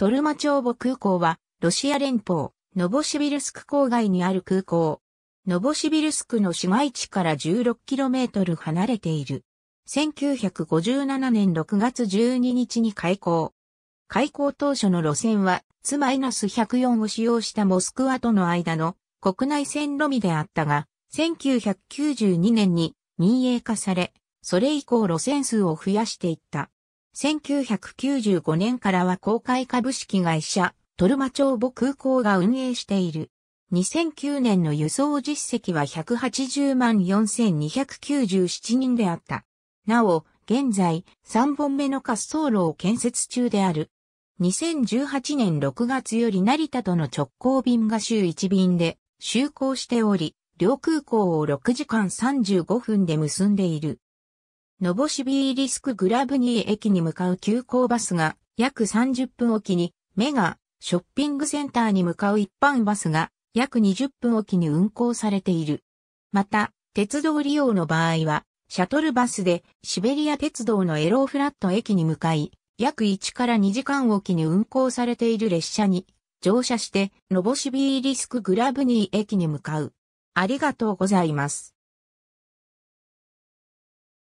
トルマチョーボ空港は、ロシア連邦、ノボシビルスク郊外にある空港。ノボシビルスクの市街地から 16km 離れている。1957年6月12日に開港。開港当初の路線は、ツマイナス104を使用したモスクワとの間の国内線のみであったが、1992年に民営化され、それ以降路線数を増やしていった。1995年からは公開株式会社、トルマ町母空港が運営している。2009年の輸送実績は180万4297人であった。なお、現在、3本目の滑走路を建設中である。2018年6月より成田との直行便が週1便で、就航しており、両空港を6時間35分で結んでいる。ノボシビーリスクグラブニー駅に向かう急行バスが約30分おきに、メガ、ショッピングセンターに向かう一般バスが約20分おきに運行されている。また、鉄道利用の場合は、シャトルバスでシベリア鉄道のエローフラット駅に向かい、約1から2時間おきに運行されている列車に乗車して、ノボシビーリスクグラブニー駅に向かう。ありがとうございます。